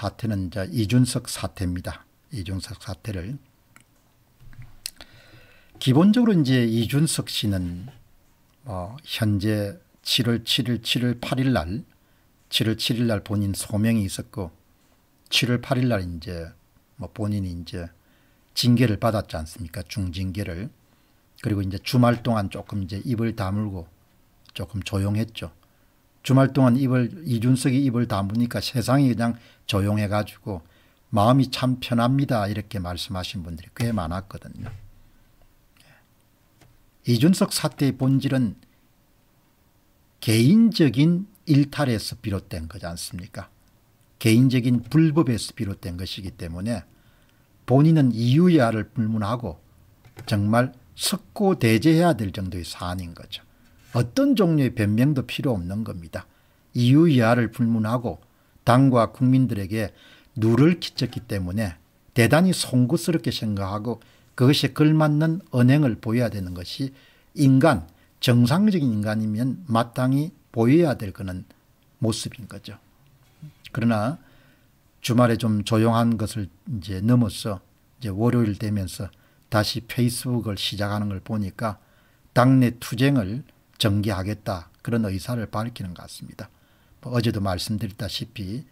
사태는 자 이준석 사태입니다. 이준석 사태를 기본적으로 이제 이준석 씨는 뭐 현재 7월 7일 7월 8일 날 7월 7일 날 본인 소명이 있었고 7월 8일 날 이제 뭐 본인이 이제 징계를 받았지 않습니까? 중징계를. 그리고 이제 주말 동안 조금 이제 입을 다물고 조금 조용했죠. 주말 동안 입을 이준석이 입을 다무니까 세상이 그냥 조용해 가지고 마음이 참 편합니다 이렇게 말씀하신 분들이 꽤 많았거든요. 예. 이준석 사태의 본질은 개인적인 일탈에서 비롯된 거지 않습니까? 개인적인 불법에서 비롯된 것이기 때문에 본인은 이유야를 불문하고 정말 석고 대제해야 될 정도의 사안인 거죠. 어떤 종류의 변명도 필요 없는 겁니다. 이유 이하를 불문하고 당과 국민들에게 누를 끼쳤기 때문에 대단히 송구스럽게 생각하고 그것에 걸맞는 언행을 보여야 되는 것이 인간, 정상적인 인간이면 마땅히 보여야 될 그런 모습인 거죠. 그러나 주말에 좀 조용한 것을 이제 넘어서 이제 월요일 되면서 다시 페이스북을 시작하는 걸 보니까 당내 투쟁을 정기하겠다 그런 의사를 밝히는 것 같습니다. 뭐 어제도 말씀드렸다시피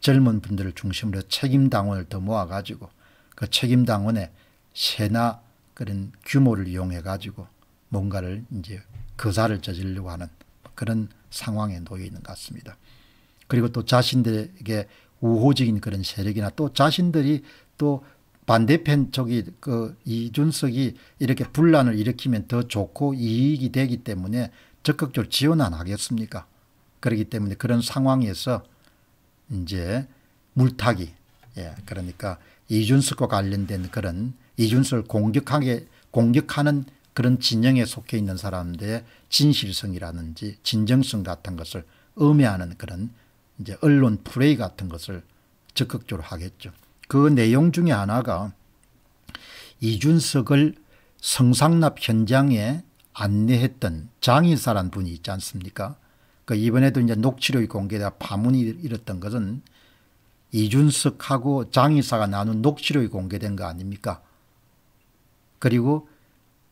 젊은 분들을 중심으로 책임당원을 더 모아가지고 그 책임당원의 세나 그런 규모를 이용해가지고 뭔가를 이제 거사를 저지르려고 하는 그런 상황에 놓여 있는 것 같습니다. 그리고 또 자신들에게 우호적인 그런 세력이나 또 자신들이 또 반대편 쪽이 그 이준석이 이렇게 분란을 일으키면 더 좋고 이익이 되기 때문에 적극적으로 지원 안 하겠습니까? 그렇기 때문에 그런 상황에서 이제 물타기, 예, 그러니까 이준석과 관련된 그런 이준석을 공격하게 공격하는 그런 진영에 속해 있는 사람들의 진실성이라든지 진정성 같은 것을 음해하는 그런 이제 언론 플레이 같은 것을 적극적으로 하겠죠. 그 내용 중에 하나가 이준석을 성상납 현장에 안내했던 장인사란 분이 있지 않습니까? 그 이번에도 이제 녹취록이 공개돼 파문이 일었던 것은 이준석하고 장인사가 나눈 녹취록이 공개된 거 아닙니까? 그리고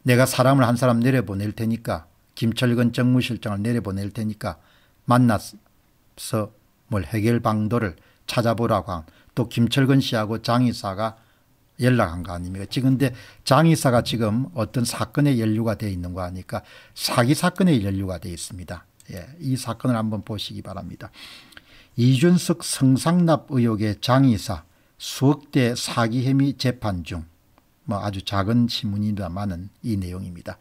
내가 사람을 한 사람 내려보낼 테니까 김철근 정무실장을 내려보낼 테니까 만나서 뭘 해결 방도를 찾아보라고 한또 김철근 씨하고 장의사가 연락한 거 아닙니까? 지금 근데 장 이사가 지금 어떤 사건에 연루가 돼 있는 거 아니까 사기 사건에 연루가 돼 있습니다. 예, 이 사건을 한번 보시기 바랍니다. 이준석 성상납 의혹의 장 이사 수억대 사기 혐의 재판 중뭐 아주 작은 신문이다만은 이 내용입니다.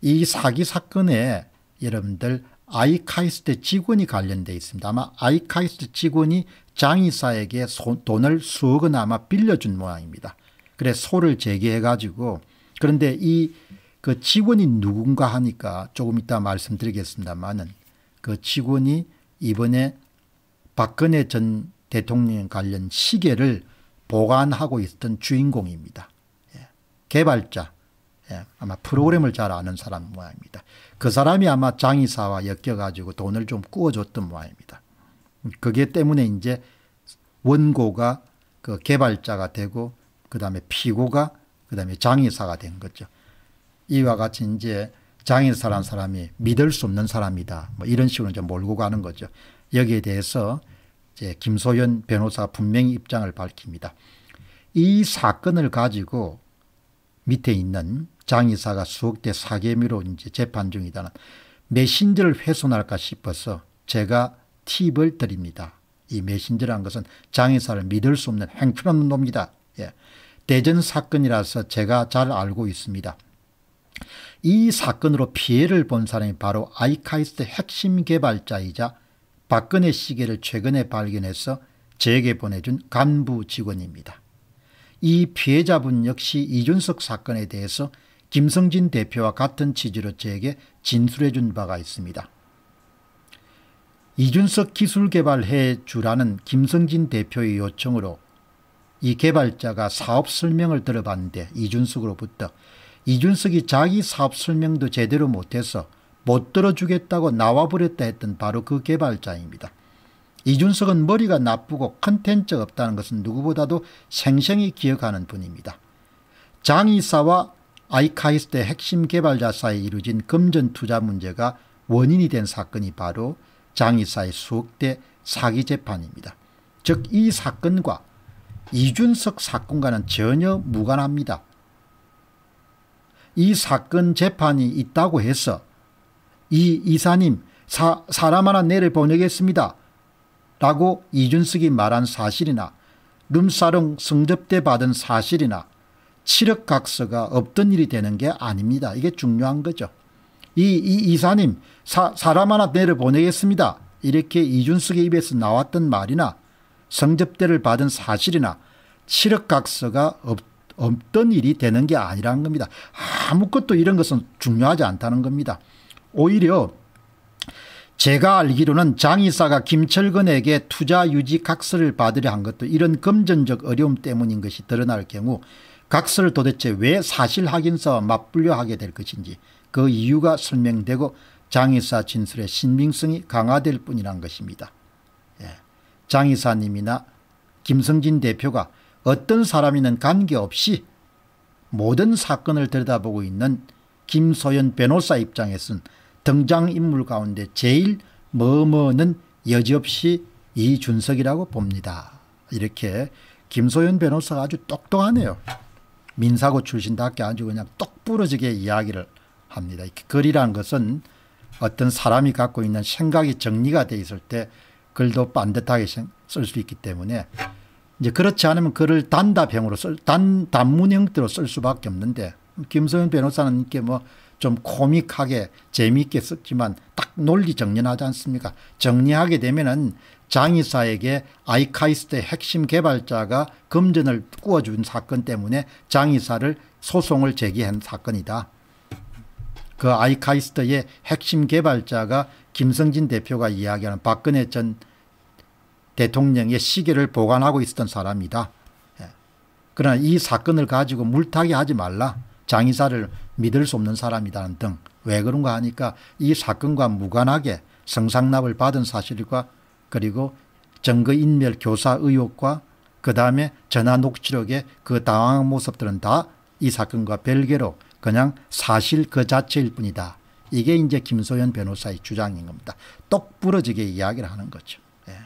이 사기 사건에 여러분들 아이카이스트 직원이 관련돼 있습니다. 아마 아이카이스트 직원이 장의사에게 돈을 수억은 아마 빌려준 모양입니다. 그래 소를 제기해가지고 그런데 이 그 직원이 누군가 하니까 조금 이따 말씀드리겠습니다만은 그 직원이 이번에 박근혜 전 대통령 관련 시계를 보관하고 있었던 주인공입니다. 예. 개발자 예, 아마 프로그램을 잘 아는 사람 모양입니다. 그 사람이 아마 장의사와 엮여가지고 돈을 좀 구워줬던 모양입니다. 그게 때문에 이제 원고가 그 개발자가 되고 그 다음에 피고가 그 다음에 장의사가 된 거죠. 이와 같이 이제 장의사란 사람이 믿을 수 없는 사람이다. 뭐 이런 식으로 이제 몰고 가는 거죠. 여기에 대해서 이제 김소연 변호사 분명히 입장을 밝힙니다. 이 사건을 가지고 밑에 있는 장의사가 수억 대 사개미로 이제 재판 중이다는 메신저를 훼손할까 싶어서 제가 팁을 드립니다. 이 메신저란 것은 장의사를 믿을 수 없는 행편없는 놈입니다 예. 대전 사건이라서 제가 잘 알고 있습니다. 이 사건으로 피해를 본 사람이 바로 아이카이스트 핵심 개발자이자 박근혜 시계를 최근에 발견해서 제게 보내준 간부 직원입니다. 이 피해자분 역시 이준석 사건에 대해서 김성진 대표와 같은 취지로 저에게 진술해 준 바가 있습니다. 이준석 기술개발해 주라는 김성진 대표의 요청으로 이 개발자가 사업 설명을 들어봤는데 이준석으로부터 이준석이 자기 사업 설명도 제대로 못해서 못 들어주겠다고 나와버렸다 했던 바로 그 개발자입니다. 이준석은 머리가 나쁘고 컨텐츠가 없다는 것은 누구보다도 생생히 기억하는 분입니다. 장의사와 아이카이스트의 핵심 개발자 사에 이루어진 금전 투자 문제가 원인이 된 사건이 바로 장 이사의 수억대 사기 재판입니다. 즉 이 사건과 이준석 사건과는 전혀 무관합니다. 이 사건 재판이 있다고 해서 이 이사님 사, 사람 하나 내려 보내겠습니다. 라고 이준석이 말한 사실이나 룸사롱 성접대 받은 사실이나 치력각서가 없던 일이 되는 게 아닙니다. 이게 중요한 거죠. 이, 이 이사님 사, 사람 하나 내려보내겠습니다. 이렇게 이준석의 입에서 나왔던 말이나 성접대를 받은 사실이나 치력각서가 없, 없던 일이 되는 게 아니라는 겁니다. 아무것도 이런 것은 중요하지 않다는 겁니다. 오히려 제가 알기로는 장이사가 김철근에게 투자 유지 각서를 받으려 한 것도 이런 금전적 어려움 때문인 것이 드러날 경우 각서를 도대체 왜 사실 확인서와 맞불려 하게 될 것인지 그 이유가 설명되고 장의사 진술의 신빙성이 강화될 뿐이란 것입니다. 예. 장의사님이나 김성진 대표가 어떤 사람이는 관계없이 모든 사건을 들여다보고 있는 김소연 변호사 입장에선 등장인물 가운데 제일 머머는 여지없이 이준석이라고 봅니다. 이렇게 김소연 변호사가 아주 똑똑하네요. 민사고 출신답게 아주 그냥 똑 부러지게 이야기를 합니다. 글이란 것은 어떤 사람이 갖고 있는 생각이 정리가 돼 있을 때 글도 반듯하게 쓸 수 있기 때문에 이제 그렇지 않으면 글을 단답형으로 쓸, 단, 단문 형태로 쓸 수밖에 없는데 김소연 변호사는 이렇게 뭐 좀 코믹하게 재미있게 썼지만 딱 논리 정연하지 않습니까? 정리하게 되면은 장의사에게 아이카이스트의 핵심 개발자가 금전을 꾸어준 사건 때문에 장의사를 소송을 제기한 사건이다. 그 아이카이스트의 핵심 개발자가 김성진 대표가 이야기하는 박근혜 전 대통령의 시계를 보관하고 있었던 사람이다. 예. 그러나 이 사건을 가지고 물타기 하지 말라. 장의사를 믿을 수 없는 사람이다는 등. 왜 그런가 하니까 이 사건과 무관하게 성상납을 받은 사실과 그리고 정거인멸 교사 의혹과 그 다음에 전화 녹취록의 그 당황한 모습들은 다 이 사건과 별개로 그냥 사실 그 자체일 뿐이다. 이게 이제 김소연 변호사의 주장인 겁니다. 똑 부러지게 이야기를 하는 거죠. 예.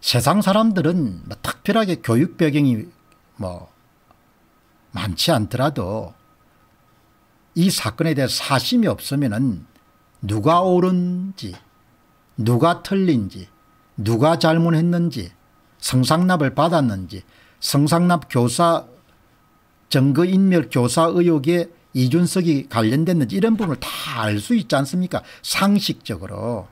세상 사람들은 뭐 특별하게 교육 배경이 뭐 많지 않더라도 이 사건에 대해 사심이 없으면 누가 옳은지 누가 틀린지 누가 잘못했는지 성상납을 받았는지 성상납 교사 증거인멸 교사 의혹에 이준석이 관련됐는지 이런 부분을 다 알 수 있지 않습니까 상식적으로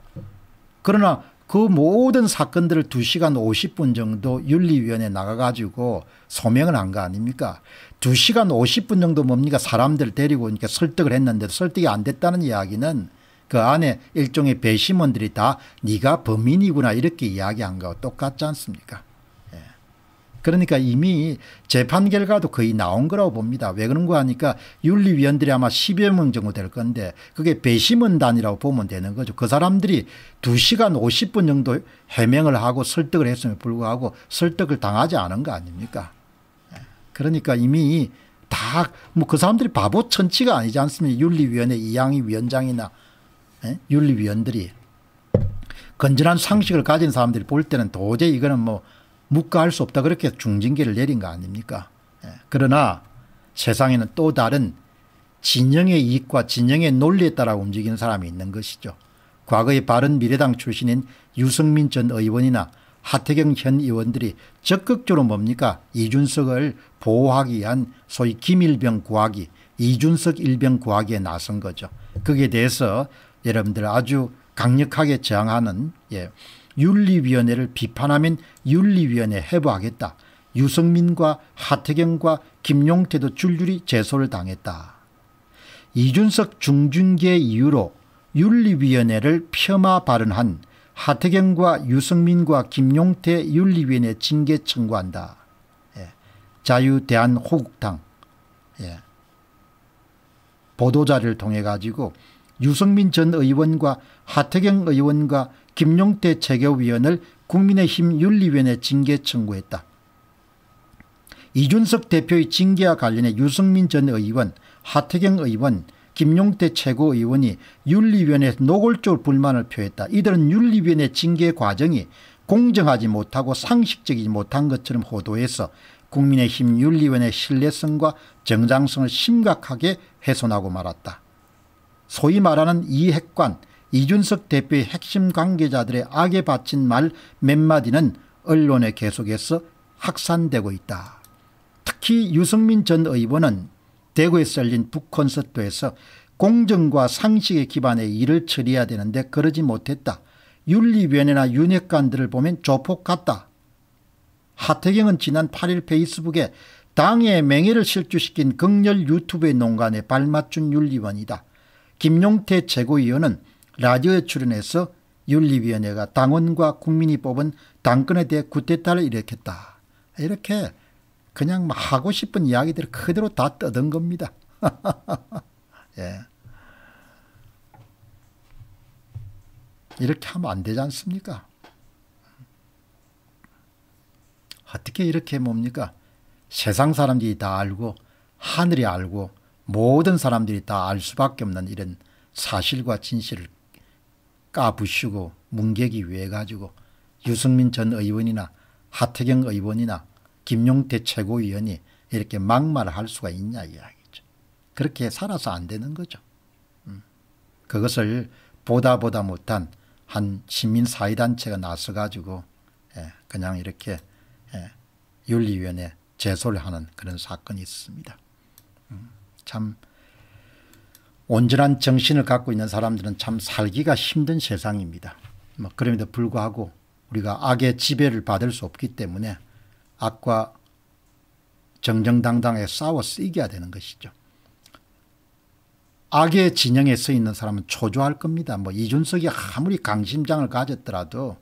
그러나 그 모든 사건들을 2시간 50분 정도 윤리위원회 에 나가가지고 소명을 한 거 아닙니까 2시간 50분 정도 뭡니까 사람들 데리고 이렇게 설득을 했는데 설득이 안 됐다는 이야기는 그 안에 일종의 배심원들이 다 네가 범인이구나 이렇게 이야기한 거 똑같지 않습니까? 예. 그러니까 이미 재판 결과도 거의 나온 거라고 봅니다. 왜 그런 거 하니까 윤리위원들이 아마 10여 명 정도 될 건데 그게 배심원단이라고 보면 되는 거죠. 그 사람들이 2시간 50분 정도 해명을 하고 설득을 했음에 불구하고 설득을 당하지 않은 거 아닙니까? 예. 그러니까 이미 다 뭐 그 사람들이 바보 천치가 아니지 않습니까? 윤리위원회 이양희 위원장이나 예? 윤리위원들이 건전한 상식을 가진 사람들이 볼 때는 도저히 이거는 뭐 묵과할 수 없다 그렇게 중징계를 내린 거 아닙니까? 예. 그러나 세상에는 또 다른 진영의 이익과 진영의 논리에 따라 움직이는 사람이 있는 것이죠. 과거의 바른미래당 출신인 유승민 전 의원이나 하태경 현 의원들이 적극적으로 뭡니까 이준석을 보호하기 위한 소위 김일병 구하기 이준석 일병 구하기에 나선 거죠. 거기에 대해서 여러분들 아주 강력하게 저항하는 예, 윤리위원회를 비판하면 윤리위원회 해부하겠다. 유승민과 하태경과 김용태도 줄줄이 제소를 당했다. 이준석 중징계 이유로 윤리위원회를 폄하 발언한 하태경과 유승민과 김용태 윤리위원회 징계 청구한다. 예. 자유대한호국당 예. 보도자를 통해 가지고 유승민 전 의원과 하태경 의원과 김용태 재교위원을 국민의힘 윤리위원회 징계 청구했다. 이준석 대표의 징계와 관련해 유승민 전 의원, 하태경 의원, 김용태 최고의원이 윤리위원회노골적 불만을 표했다. 이들은 윤리위원회 징계 과정이 공정하지 못하고 상식적이지 못한 것처럼 호도해서 국민의힘 윤리위원회 신뢰성과 정당성을 심각하게 훼손하고 말았다. 소위 말하는 이 핵관 이준석 대표의 핵심 관계자들의 악에 바친 말 몇 마디는 언론에 계속해서 확산되고 있다. 특히 유승민 전 의원은 대구에서 열린 북콘서트에서 공정과 상식에 기반해 일을 처리해야 되는데 그러지 못했다. 윤리위원회나 윤핵관들을 보면 조폭 같다. 하태경은 지난 8일 페이스북에 당의 맹예를 실추시킨 극렬 유튜브의 농간에 발맞춘 윤리원이다. 김용태 최고위원은 라디오에 출연해서 윤리위원회가 당원과 국민이 뽑은 당권에 대해 구태타를 일으켰다. 이렇게 그냥 막 하고 싶은 이야기들을 그대로 다 떠든 겁니다. 예. 이렇게 하면 안 되지 않습니까? 어떻게 이렇게 뭡니까? 세상 사람들이 다 알고 하늘이 알고 모든 사람들이 다 알 수밖에 없는 이런 사실과 진실을 까부시고 뭉개기 위해 가지고 유승민 전 의원이나 하태경 의원이나 김용태 최고위원이 이렇게 막말을 할 수가 있냐 이야기죠. 그렇게 살아서 안 되는 거죠. 음. 그것을 보다 보다 못한 한 시민사회단체가 나서가지고 예, 그냥 이렇게 예, 윤리위원회 제소를 하는 그런 사건이 있습니다. 음. 참 온전한 정신을 갖고 있는 사람들은 참 살기가 힘든 세상입니다. 뭐 그럼에도 불구하고 우리가 악의 지배를 받을 수 없기 때문에 악과 정정당당하게 싸워서 이겨야 되는 것이죠. 악의 진영에 서 있는 사람은 초조할 겁니다. 뭐 이준석이 아무리 강심장을 가졌더라도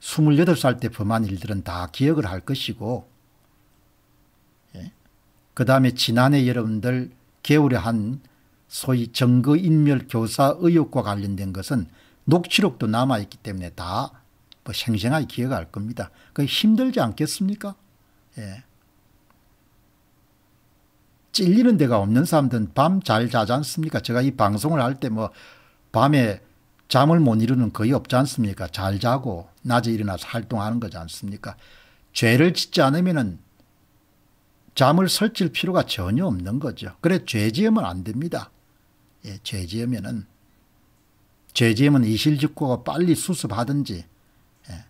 28살 때 범한 일들은 다 기억을 할 것이고 그 다음에 지난해 여러분들 겨울에한 소위 정거인멸 교사 의혹과 관련된 것은 녹취록도 남아있기 때문에 다 뭐 생생하게 기억할 겁니다. 그 힘들지 않겠습니까? 예. 찔리는 데가 없는 사람들은 밤 잘 자지 않습니까? 제가 이 방송을 할 때 뭐 밤에 잠을 못 이루는 거의 없지 않습니까? 잘 자고 낮에 일어나서 활동하는 거지 않습니까? 죄를 짓지 않으면 잠을 설칠 필요가 전혀 없는 거죠. 그래 죄 지으면 안 됩니다. 예, 죄 지으면은 죄 지으면 이실직고가 빨리 수습하든지 예.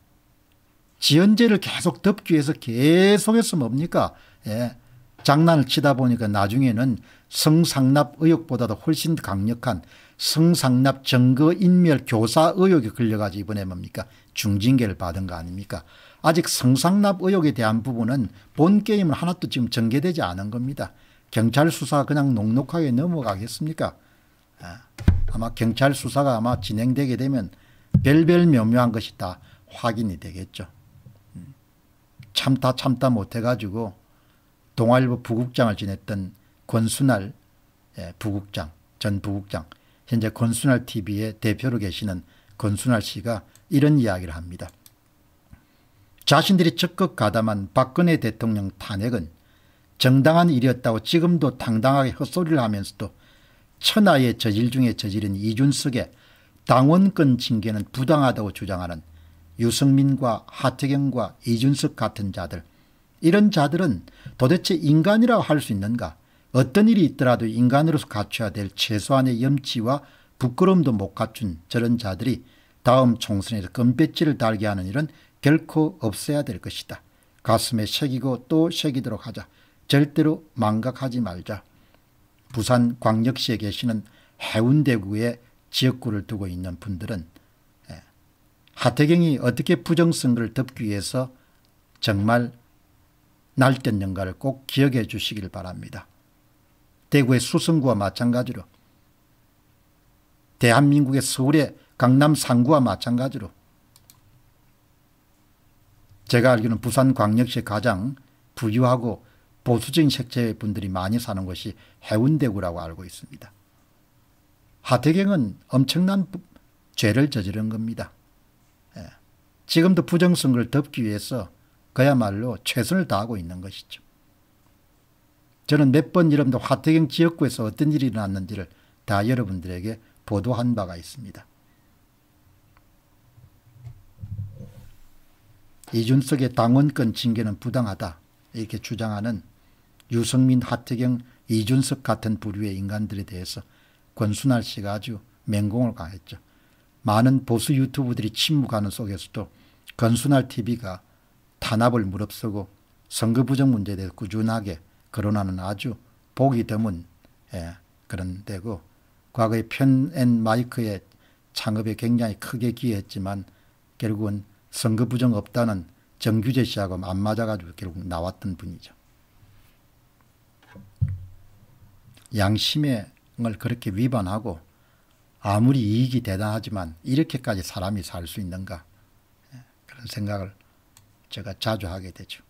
지연죄를 계속 덮기 위해서 계속해서 뭡니까? 예. 장난을 치다 보니까 나중에는 성상납 의혹보다도 훨씬 강력한 성상납 증거인멸 교사 의혹에 걸려가지고 이번에 뭡니까? 중징계를 받은 거 아닙니까? 아직 성상납 의혹에 대한 부분은 본 게임은 하나도 지금 전개되지 않은 겁니다. 경찰 수사 그냥 녹록하게 넘어가겠습니까? 아, 아마 경찰 수사가 아마 진행되게 되면 별별 명료한 것이 다 확인이 되겠죠. 음. 참다 참다 못해가지고 동아일보 부국장을 지냈던 권순할 예, 부국장 전 부국장 현재 권순할 TV의 대표로 계시는 권순할 씨가 이런 이야기를 합니다. 자신들이 적극 가담한 박근혜 대통령 탄핵은 정당한 일이었다고 지금도 당당하게 헛소리를 하면서도 천하의 저질 중에 저질인 이준석의 당원권 징계는 부당하다고 주장하는 유승민과 하태경과 이준석 같은 자들 이런 자들은 도대체 인간이라고 할 수 있는가 어떤 일이 있더라도 인간으로서 갖춰야 될 최소한의 염치와 부끄럼도 못 갖춘 저런 자들이 다음 총선에서 금배지를 달게 하는 일은 결코 없애야 될 것이다. 가슴에 새기고 또 새기도록 하자. 절대로 망각하지 말자. 부산 광역시에 계시는 해운대구의 지역구를 두고 있는 분들은 예, 하태경이 어떻게 부정선거를 덮기 위해서 정말 날뛰영가를꼭 기억해 주시길 바랍니다. 대구의 수성구와 마찬가지로 대한민국의 서울의 강남 상구와 마찬가지로 제가 알기로는 부산 광역시 가장 부유하고 보수적인 색채 분들이 많이 사는 곳이 해운대구라고 알고 있습니다. 하태경은 엄청난 죄를 저지른 겁니다. 예. 지금도 부정선거를 덮기 위해서 그야말로 최선을 다하고 있는 것이죠. 저는 몇 번 이름도 하태경 지역구에서 어떤 일이 일어났는지를 다 여러분들에게 보도한 바가 있습니다. 이준석의 당원권 징계는 부당하다 이렇게 주장하는 유승민, 하태경, 이준석 같은 부류의 인간들에 대해서 권순할 씨가 아주 맹공을 가했죠. 많은 보수 유튜브들이 침묵하는 속에서도 권순할 TV가 탄압을 무릅쓰고 선거 부정 문제에 대해 꾸준하게 거론하는 아주 보기 드문 예, 그런 데고 과거의 편앤마이크의 창업에 굉장히 크게 기여했지만 결국은 선거 부정 없다는 정규재 씨하고 안 맞아가지고 결국 나왔던 분이죠. 양심을 그렇게 위반하고 아무리 이익이 대단하지만 이렇게까지 사람이 살 수 있는가 예, 그런 생각을 제가 자주 하게 되죠.